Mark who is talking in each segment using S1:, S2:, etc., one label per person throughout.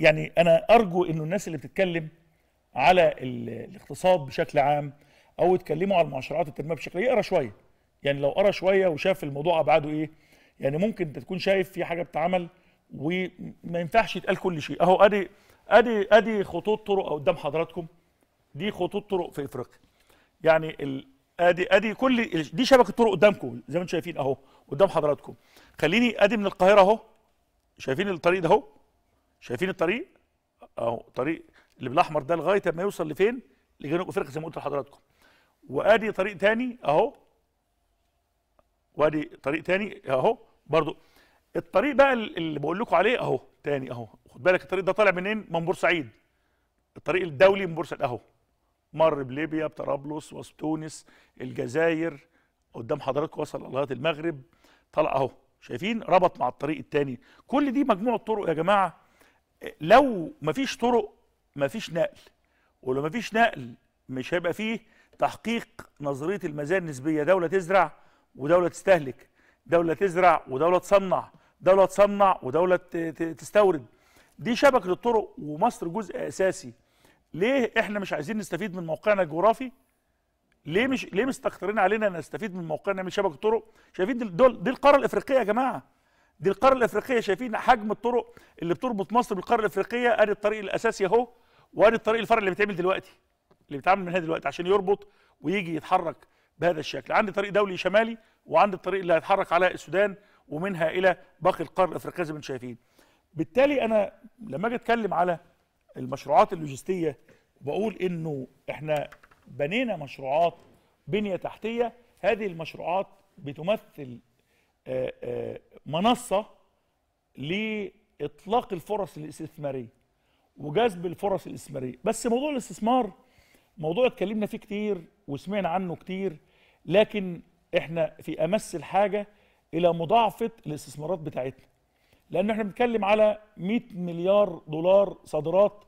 S1: يعني انا ارجو انه الناس اللي بتتكلم على الاقتصاد بشكل عام او يتكلموا على المؤشرات التنميه بشكل يقرا شويه يعني لو قرا شويه وشاف الموضوع ابعاده ايه يعني ممكن انت تكون شايف في حاجه بتتعمل وما ينفعش يتقال كل شيء اهو ادي ادي ادي خطوط طرق قدام حضراتكم دي خطوط طرق في افريقيا يعني ال... ادي ادي كل دي شبكه طرق قدامكم زي ما انتم شايفين اهو قدام حضراتكم خليني ادي من القاهره اهو شايفين الطريق ده اهو شايفين الطريق اهو طريق اللي بالاحمر ده لغايه ما يوصل لفين لجنوب افريقيا زي ما قلت لحضراتكم وادي طريق تاني اهو وادي طريق تاني اهو برضو الطريق بقى اللي بقول لكم عليه اهو تاني اهو خد بالك الطريق ده طالع منين من بورسعيد الطريق الدولي من بورسعيد اهو مر بليبيا بطرابلس وسط تونس الجزائر قدام حضراتكم وصل لغايه المغرب طلع اهو شايفين ربط مع الطريق التاني كل دي مجموعه طرق يا جماعه لو مفيش طرق مفيش نقل ولو مفيش نقل مش هيبقى فيه تحقيق نظريه المزايا النسبيه دوله تزرع ودوله تستهلك دوله تزرع ودوله تصنع دوله تصنع ودوله تستورد دي شبكه الطرق ومصر جزء اساسي ليه احنا مش عايزين نستفيد من موقعنا الجغرافي ليه مش ليه مستقطرين علينا نستفيد من موقعنا من شبكه الطرق شايفين دول دي القاره الافريقيه يا جماعه دي القاره الافريقيه شايفين حجم الطرق اللي بتربط مصر بالقاره الافريقيه ادي الطريق الاساسي اهو وادي الطريق الفرع اللي بيتعمل دلوقتي اللي بيتعمل من هنا دلوقتي عشان يربط ويجي يتحرك بهذا الشكل عندي طريق دولي شمالي وعندي الطريق اللي هيتحرك على السودان ومنها الى باقي القاره الافريقيه زي ما انتم شايفين بالتالي انا لما اجي اتكلم على المشروعات اللوجستيه بقول انه احنا بنينا مشروعات بنيه تحتيه هذه المشروعات بتمثل آه، آه، منصة لإطلاق الفرص الاستثمارية وجذب الفرص الاستثمارية بس موضوع الاستثمار موضوع اتكلمنا فيه كتير وسمعنا عنه كتير لكن احنا في امس الحاجه الى مضاعفه الاستثمارات بتاعتنا لان احنا بنتكلم على 100 مليار دولار صادرات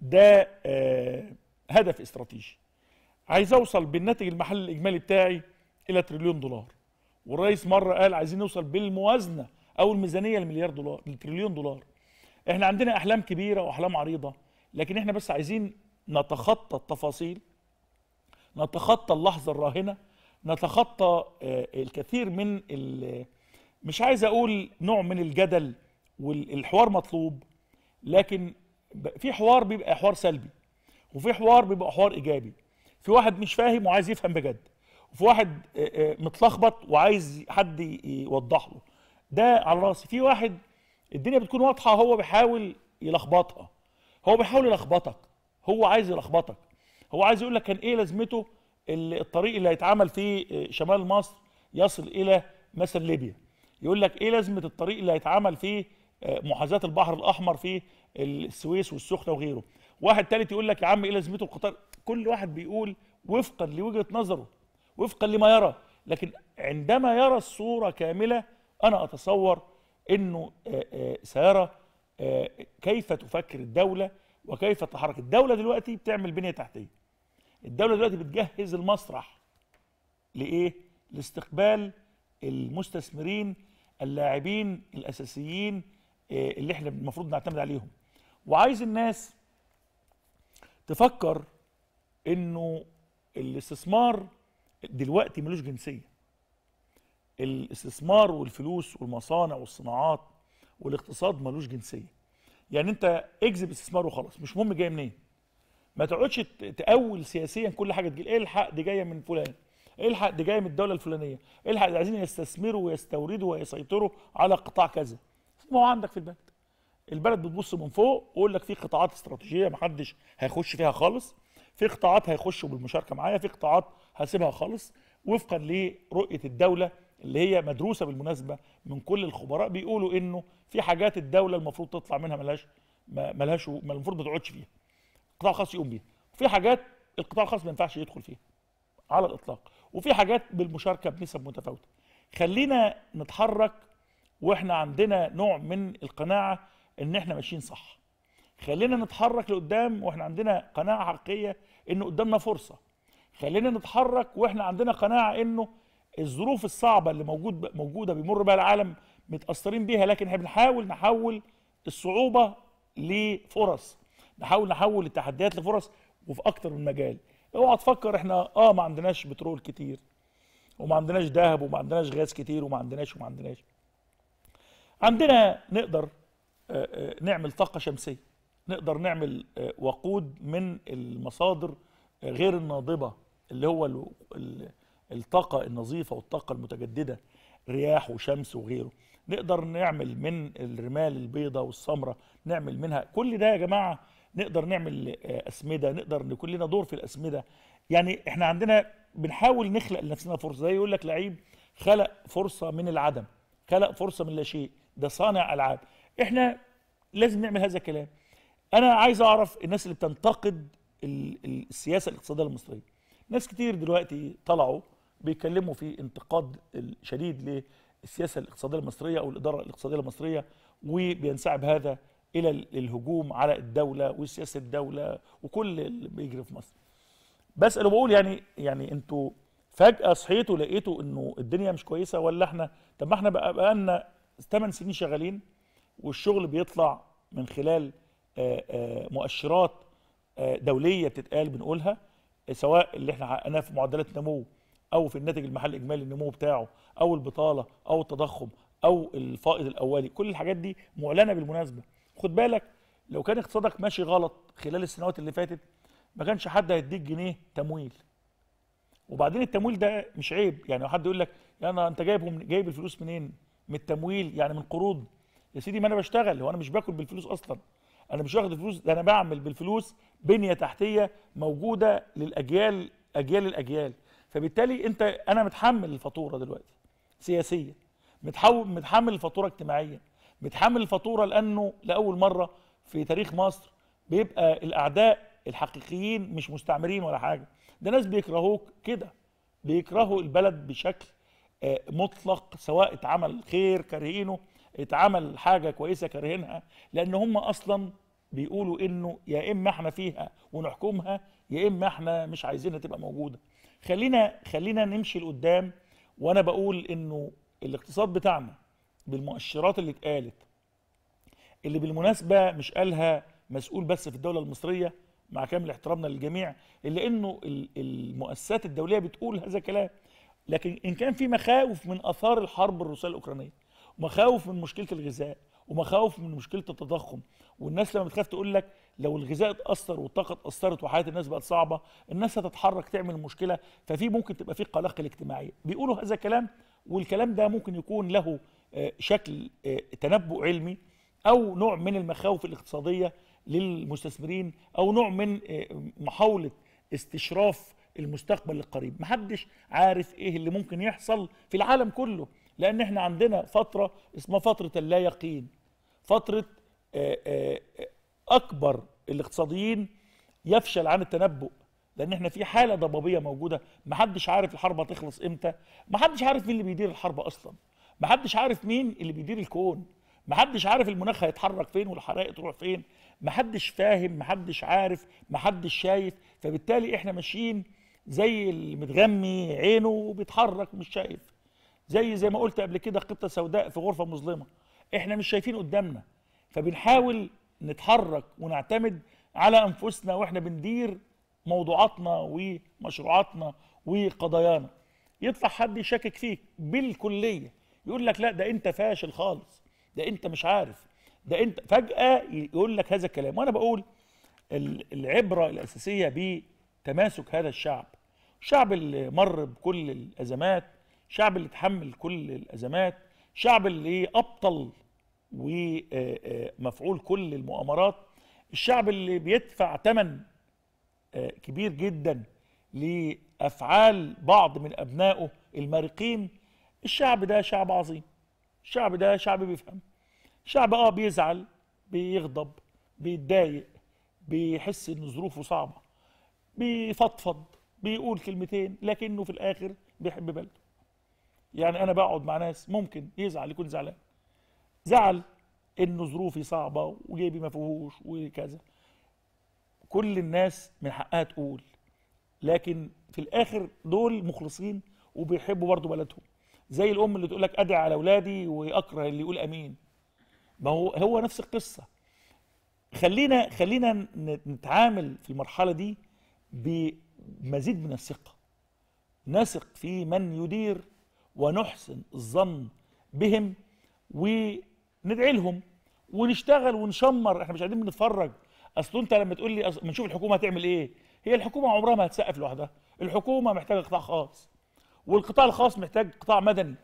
S1: ده آه هدف استراتيجي عايز اوصل بالناتج المحلي الاجمالي بتاعي الى تريليون دولار والرئيس مره قال عايزين نوصل بالموازنه او الميزانيه لمليار دولار لتريليون دولار احنا عندنا احلام كبيره واحلام عريضه لكن احنا بس عايزين نتخطى التفاصيل نتخطى اللحظه الراهنه نتخطى آه، الكثير من مش عايز اقول نوع من الجدل والحوار مطلوب لكن في حوار بيبقى حوار سلبي وفي حوار بيبقى حوار ايجابي في واحد مش فاهم وعايز يفهم بجد وفي واحد آه، آه، متلخبط وعايز حد يوضح له ده على راسي في واحد الدنيا بتكون واضحه هو بيحاول يلخبطها هو بيحاول يلخبطك هو عايز يلخبطك هو عايز يقول لك كان ايه لازمته الطريق اللي هيتعمل فيه آه، شمال مصر يصل الى مثلا ليبيا يقول لك ايه لازمه الطريق اللي هيتعمل فيه محاذاه البحر الاحمر في السويس والسخنه وغيره واحد ثالث يقول لك يا عم ايه لازمته القطار كل واحد بيقول وفقا لوجهه نظره وفقا لما يرى لكن عندما يرى الصورة كاملة أنا أتصور أنه آه، آه، سيرى آه، كيف تفكر الدولة وكيف تتحرك الدولة دلوقتي بتعمل بنية تحتية الدولة دلوقتي بتجهز المسرح لإيه؟ لاستقبال المستثمرين اللاعبين الأساسيين اللي احنا المفروض نعتمد عليهم وعايز الناس تفكر انه الاستثمار دلوقتي ملوش جنسيه الاستثمار والفلوس والمصانع والصناعات والاقتصاد ملوش جنسيه يعني انت اجذب استثمار وخلاص مش مهم جاي منين ما تقعدش تاول سياسيا كل حاجه تجيل إيه الحق دي جايه من فلان إيه الحق دي جايه من الدوله الفلانيه إيه الحق دي عايزين يستثمروا ويستوردوا ويسيطروا على قطاع كذا ما هو عندك في البلد البلد بتبص من فوق ويقول لك في قطاعات استراتيجيه ما حدش هيخش فيها خالص في قطاعات هيخشوا بالمشاركه معايا في قطاعات هسيبها خالص وفقا لرؤيه الدوله اللي هي مدروسه بالمناسبه من كل الخبراء بيقولوا انه في حاجات الدوله المفروض تطلع منها ملهاش ملهاش المفروض ما تقعدش فيها القطاع الخاص يقوم بيها وفي حاجات القطاع الخاص ما ينفعش يدخل فيها على الاطلاق وفي حاجات بالمشاركه بنسب متفاوته خلينا نتحرك واحنا عندنا نوع من القناعه ان احنا ماشيين صح خلينا نتحرك لقدام واحنا عندنا قناعه حقيقيه ان قدامنا فرصه خلينا نتحرك واحنا عندنا قناعه انه الظروف الصعبه اللي موجود موجوده بيمر بها العالم متاثرين بيها لكن احنا بنحاول نحول الصعوبه لفرص نحاول نحول التحديات لفرص وفي اكتر من مجال اوعى تفكر احنا اه ما عندناش بترول كتير وما عندناش ذهب وما عندناش غاز كتير وما عندناش وما عندناش عندنا نقدر آه، آه، نعمل طاقه شمسيه نقدر نعمل آه، وقود من المصادر آه، غير الناضبه اللي هو الطاقه النظيفه والطاقه المتجدده رياح وشمس وغيره نقدر نعمل من الرمال البيضاء والسمراء نعمل منها كل ده يا جماعه نقدر نعمل آه، اسمده نقدر نكون لنا دور في الاسمده يعني احنا عندنا بنحاول نخلق لنفسنا فرصه زي يقول لك لعيب خلق فرصه من العدم خلق فرصه من لا شيء ده صانع العاب احنا لازم نعمل هذا الكلام انا عايز اعرف الناس اللي بتنتقد السياسه الاقتصاديه المصريه ناس كتير دلوقتي طلعوا بيتكلموا في انتقاد شديد للسياسه الاقتصاديه المصريه او الاداره الاقتصاديه المصريه وبينسحب هذا الى الهجوم على الدوله وسياسه الدوله وكل اللي بيجري في مصر بسال وبقول يعني يعني انتوا فجاه صحيتوا لقيتوا انه الدنيا مش كويسه ولا احنا طب ما احنا بقى لنا 8 سنين شغالين والشغل بيطلع من خلال آه، آه، مؤشرات آه، دوليه بتتقال بنقولها سواء اللي احنا حققناه في معدلات النمو او في الناتج المحلي الاجمالي النمو بتاعه او البطاله او التضخم او الفائض الاولي كل الحاجات دي معلنه بالمناسبه خد بالك لو كان اقتصادك ماشي غلط خلال السنوات اللي فاتت ما كانش حد هيديك جنيه تمويل وبعدين التمويل ده مش عيب يعني حد يقول لك يا انا انت جايبهم جايب الفلوس منين من التمويل يعني من قروض يا سيدي ما انا بشتغل وانا مش باكل بالفلوس اصلا انا مش واخد فلوس ده انا بعمل بالفلوس بنيه تحتيه موجوده للاجيال اجيال الاجيال فبالتالي انت انا متحمل الفاتوره دلوقتي سياسيا متحول متحمل الفاتوره اجتماعيا متحمل الفاتوره لانه لاول مره في تاريخ مصر بيبقى الاعداء الحقيقيين مش مستعمرين ولا حاجه ده ناس بيكرهوك كده بيكرهوا البلد بشكل آه، مطلق سواء اتعمل خير كارهينه اتعمل حاجه كويسه كارهينها لان هم اصلا بيقولوا انه يا اما احنا فيها ونحكمها يا اما احنا مش عايزينها تبقى موجوده خلينا خلينا نمشي لقدام وانا بقول انه الاقتصاد بتاعنا بالمؤشرات اللي اتقالت اللي بالمناسبه مش قالها مسؤول بس في الدوله المصريه مع كامل احترامنا للجميع الا انه المؤسسات الدوليه بتقول هذا الكلام لكن ان كان في مخاوف من اثار الحرب الروسيه الاوكرانيه مخاوف من مشكله الغذاء ومخاوف من مشكله التضخم والناس لما بتخاف تقول لك لو الغذاء اتاثر والطاقه اتاثرت وحياه الناس بقت صعبه الناس هتتحرك تعمل مشكله ففي ممكن تبقى في قلاقل اجتماعيه بيقولوا هذا الكلام والكلام ده ممكن يكون له آه، شكل آه، تنبؤ علمي او نوع من المخاوف الاقتصاديه للمستثمرين او نوع من آه، محاوله استشراف المستقبل القريب محدش عارف ايه اللي ممكن يحصل في العالم كله لان احنا عندنا فتره اسمها فتره اللا يقين فتره آه، آه، آه، اكبر الاقتصاديين يفشل عن التنبؤ لان احنا في حاله ضبابيه موجوده محدش عارف الحرب هتخلص امتى محدش عارف مين اللي بيدير الحرب اصلا محدش عارف مين اللي بيدير الكون محدش عارف المناخ هيتحرك فين والحرائق تروح فين محدش فاهم محدش عارف محدش شايف فبالتالي احنا ماشيين زي المتغمي عينه وبيتحرك مش شايف زي زي ما قلت قبل كده قطه سوداء في غرفه مظلمه احنا مش شايفين قدامنا فبنحاول نتحرك ونعتمد على انفسنا واحنا بندير موضوعاتنا ومشروعاتنا وقضايانا يطلع حد يشكك فيك بالكليه يقول لك لا ده انت فاشل خالص ده انت مش عارف ده انت فجاه يقول لك هذا الكلام وانا بقول العبره الاساسيه بتماسك هذا الشعب الشعب اللي مر بكل الازمات شعب اللي تحمل كل الازمات شعب اللي ابطل ومفعول آه، آه، كل المؤامرات الشعب اللي بيدفع ثمن آه، كبير جدا لافعال بعض من ابنائه المارقين الشعب ده شعب عظيم الشعب ده شعب بيفهم شعب اه بيزعل بيغضب بيتضايق بيحس ان ظروفه صعبه بيفضفض بيقول كلمتين لكنه في الاخر بيحب بلده يعني انا بقعد مع ناس ممكن يزعل يكون زعلان زعل انه ظروفي صعبه وجيبي ما فيهوش وكذا كل الناس من حقها تقول لكن في الاخر دول مخلصين وبيحبوا برضه بلدهم زي الام اللي تقول لك ادعي على اولادي واكره اللي يقول امين ما هو هو نفس القصه خلينا خلينا نتعامل في المرحله دي بمزيد من الثقه نثق في من يدير ونحسن الظن بهم وندعي لهم ونشتغل ونشمر احنا مش قاعدين بنتفرج اصل انت لما تقول لي بنشوف الحكومه هتعمل ايه هي الحكومه عمرها ما هتسقف لوحدها الحكومه محتاجه قطاع خاص والقطاع الخاص محتاج قطاع مدني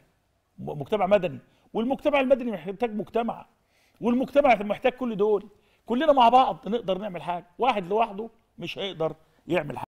S1: مجتمع مدني والمجتمع المدني محتاج مجتمع والمجتمع محتاج كل دول كلنا مع بعض نقدر نعمل حاجه واحد لوحده مش هيقدر يعمل حاجه